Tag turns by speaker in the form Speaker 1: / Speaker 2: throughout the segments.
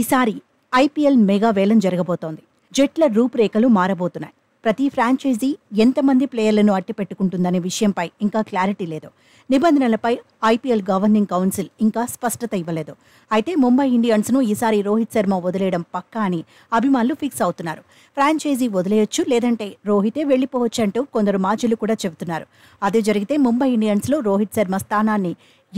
Speaker 1: ఈసారి IPL mega వేలం జరగబోతోంది జట్ల రూపురేఖలు మారబోతున్నాయి ప్రతి ఫ్రాంచైజీ ఎంతమంది ప్లేయర్లను అట్టిపెట్టుకుంటుందనే విషయంపై ఇంకా క్లారిటీ లేదు నిబంధనలపై ఐపీఎల్ గవర్నింగ్ కౌన్సిల్ ఇంకా స్పష్టత ఇవ్వలేదు అయితే ముంబై ఇండియన్స్ను ఈసారి రోహిత్ శర్మ వదిలేయడం పక్కా అని అభిమానులు ఫిక్స్ అవుతున్నారు ఫ్రాంచైజీ వదిలేయొచ్చు లేదంటే రోహితే వెళ్ళిపోవచ్చు అంటూ కొందరు మాజీలు కూడా చెబుతున్నారు అదే జరిగితే ముంబై ఇండియన్స్లో రోహిత్ శర్మ స్థానాన్ని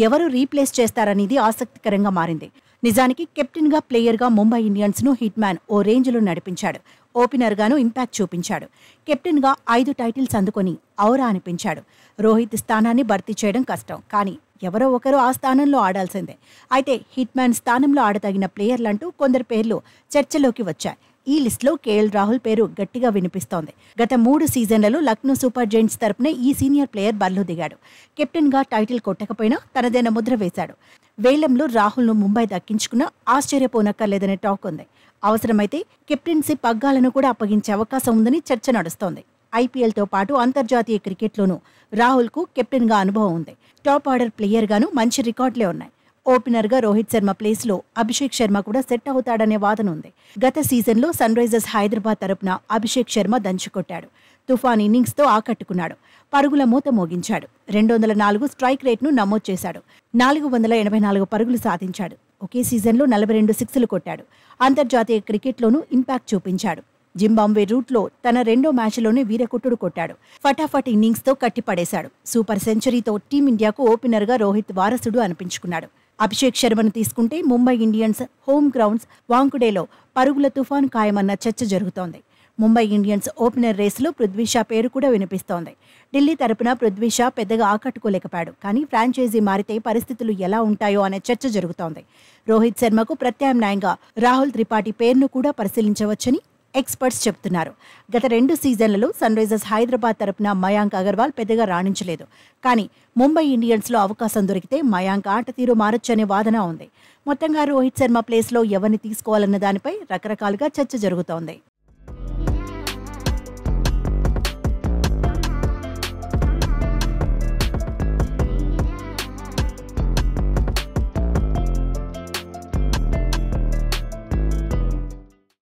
Speaker 1: ఎవరు రీప్లేస్ చేస్తారనేది ఆసక్తికరంగా మారింది నిజానికి కెప్టెన్గా ప్లేయర్గా ముంబై ఇండియన్స్ను మ్యాన్ ఓ రేంజ్లో నడిపించాడు ఓపెనర్గాను ఇంపాక్ట్ చూపించాడు కెప్టెన్గా ఐదు టైటిల్స్ అందుకొని ఔరా అనిపించాడు రోహిత్ స్థానాన్ని భర్తీ చేయడం కష్టం కానీ ఎవరో ఒకరు ఆ స్థానంలో ఆడాల్సిందే అయితే హిట్మ్యాన్ స్థానంలో ఆడతగిన ప్లేయర్లంటూ కొందరు పేర్లు చర్చలోకి వచ్చాయి ఈ లిస్ట్లో కేఎల్ రాహుల్ పేరు గట్టిగా వినిపిస్తోంది గత మూడు సీజన్లలో లక్నో సూపర్ జైంట్స్ తరపున ఈ సీనియర్ ప్లేయర్ బరిలో దిగాడు కెప్టెన్గా టైటిల్ కొట్టకపోయినా తనదైన ముద్ర వేశాడు వేలంలో రాహుల్ను ముంబై దక్కించుకున్నా ఆశ్చర్యపోనక్కర్లేదనే టాక్ ఉంది అవసరమైతే కెప్టెన్సీ పగ్గాలను కూడా అప్పగించే అవకాశం ఉందని చర్చ నడుస్తోంది ఐపీఎల్తో పాటు అంతర్జాతీయ క్రికెట్లోనూ రాహుల్కు కెప్టెన్గా అనుభవం ఉంది టాప్ ఆర్డర్ ప్లేయర్గాను మంచి రికార్డులే ఉన్నాయి ఓపెనర్గా రోహిత్ శర్మ ప్లేస్లో అభిషేక్ శర్మ కూడా సెట్ అవుతాడనే వాదన ఉంది గత సీజన్లో సన్ రైజర్స్ హైదరాబాద్ తరపున అభిషేక్ శర్మ దంచుకొట్టాడు తుఫాన్ ఇన్నింగ్స్తో ఆకట్టుకున్నాడు పరుగుల మూత మోగించాడు రెండు వందల నాలుగు స్ట్రైక్ రేట్ను నమోదు చేశాడు నాలుగు వందల ఎనభై నాలుగు పరుగులు సాధించాడు ఒకే సీజన్లో నలభై రెండు సిక్స్లు కొట్టాడు అంతర్జాతీయ క్రికెట్లోనూ ఇంపాక్ట్ చూపించాడు జింబాంబే రూట్లో తన రెండో మ్యాచ్లోనే వీరకుట్టుడు కొట్టాడు ఫటాఫట్ ఇన్నింగ్స్తో కట్టిపడేశాడు సూపర్ సెంచరీతో టీమిండియాకు ఓపెనర్గా రోహిత్ వారసుడు అనిపించుకున్నాడు అభిషేక్ శర్మను తీసుకుంటే ముంబై ఇండియన్స్ హోమ్ గ్రౌండ్స్ వాంకుడేలో పరుగుల తుఫాన్ ఖాయమన్న చర్చ జరుగుతోంది ముంబై ఇండియన్స్ ఓపెనర్ రేసులో పృథ్వీషా పేరు కూడా వినిపిస్తోంది ఢిల్లీ తరపున పృథ్వీషా పెద్దగా ఆకట్టుకోలేకపోయాడు కానీ ఫ్రాంచైజీ మారితే పరిస్థితులు ఎలా ఉంటాయో అనే చర్చ జరుగుతోంది రోహిత్ శర్మకు ప్రత్యామ్నాయంగా రాహుల్ త్రిపాఠి పేరును కూడా పరిశీలించవచ్చని ఎక్స్పర్ట్స్ చెప్తున్నారు గత రెండు సీజన్లలో సన్ రైజర్స్ హైదరాబాద్ తరపున మయాంక్ అగర్వాల్ పెద్దగా రాణించలేదు కానీ ముంబై ఇండియన్స్లో అవకాశం దొరికితే మయాంక్ ఆట తీరు మారొచ్చనే వాదన ఉంది మొత్తంగా రోహిత్ శర్మ ప్లేస్లో ఎవరిని తీసుకోవాలన్న దానిపై రకరకాలుగా చర్చ జరుగుతోంది